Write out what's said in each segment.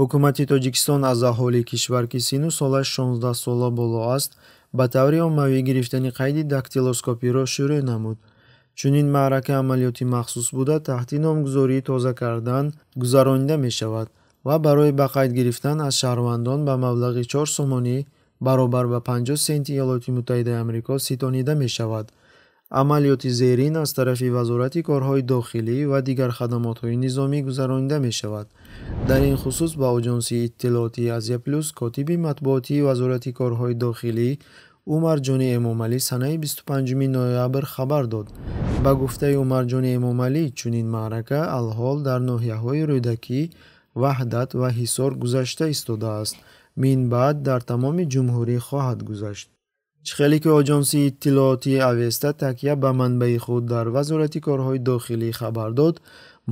ҳукумати тоҷикистон аз аҳолии кишвар ки сину солаш 16 сола боло аст ба таври оммавӣ гирифтани қайди дактилоскопиро шурӯъ намуд чунин маърака амалиёти махсус буда таҳти номгузории тоза кардан гузаронида мешавад ва барои ба қайд гирифтан аз шаҳрвандон ба маблағи чор сомонӣ баробар ба 50 сенти има ситонида мешавад амалиёти зерин аз тарафи вазорати корҳои дохилӣ ва дигар хадамотҳои низомӣ гузаронида мешавад дар ин хусус ба оҷонсии иттилооти азия плюс котиби матбуотии вазорати корҳои дохилӣ умарҷони эмомалӣ санаи 25 ноябр хабар дод ба гуфтаи умарҷони эмомалӣ чунин маърака алҳол дар ноҳияҳои рӯдакӣ ваҳдат ва ҳисор гузашта истодааст минбаъд дар тамоми ҷумҳурӣ хоҳад гузашт чхелики оҷонсии иттилооти авеста такя ба манбаи худ дар вазорати корҳои дохилӣ хабар дод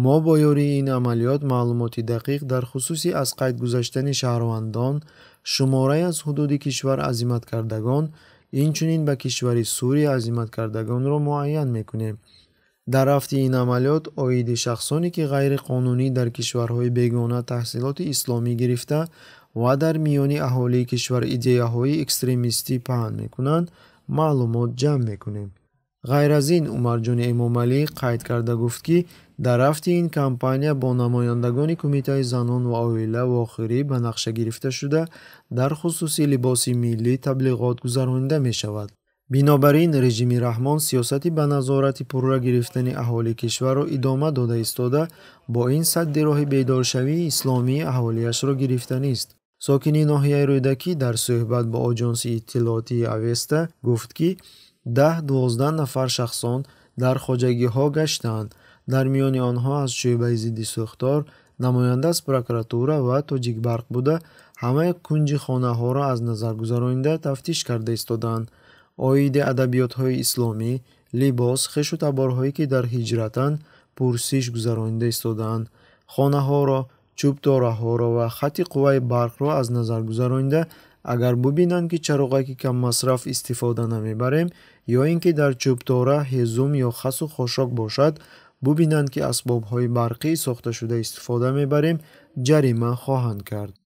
мо бо ёрии ин амалиёт маълумоти дақиқ дар хусуси аз қайд гузаштани шаҳрвандон шумораи аз ҳудуди кишвар азиматкардагон инчунин ба кишвари сурия азиматкардагонро муайян мекунем дар рафти ин амалиёт оиди шахсоне ки ғайриқонунӣ дар кишварҳои бегона таҳсилоти исломӣ гирифта ва дар миёни аҳолии кишвар идеяҳои экстремистӣ паҳн мекунанд маълумот ҷамъ мекунем ғайр аз ин умарҷони эмомалӣ қайд карда гуфт ки дар рафти ин кампания бо намояндагони кумитаи занон ва оила вохӯрӣ ба нақша гирифта шуда дар хусуси либоси миллӣ таблиғот гузаронида мешавад бинобар ин режими раҳмон сиёсати ба назорати пурра гирифтани аҳолии кишварро идома дода истода бо ин садди роҳи бедоршавии исломии аҳолияшро гирифта нест сокини ноҳияи рӯйдакӣ дар суҳбат бо оҷонси иттилоотии авеста гуфт ки даҳ-дувоздаҳ нафар шахсон дар хоҷагиҳо гаштаанд дар миёни онҳо аз шӯъбаи зидди сӯхтор намоянда аз прокуратура ва тоҷикбарқ буда ҳамаи кунҷи хонаҳоро аз назар гузаронида тафтиш карда истоданд оиди адабиётҳои исломӣ либос хешу таборҳое ки дар ҳиҷратанд пурсиш гузаронида истоданд хонаҳоро чӯбдораҳоро ва хати қувваи барқро аз назар гузаронида агар бубинанд ки чароғаки каммасраф истифода намебарем ё ин ки дар чӯбдора ҳезум ё хасу хошок бошад бубинанд ки асбобҳои барқӣ сохташуда истифода мебарем ҷарима хоҳанд кард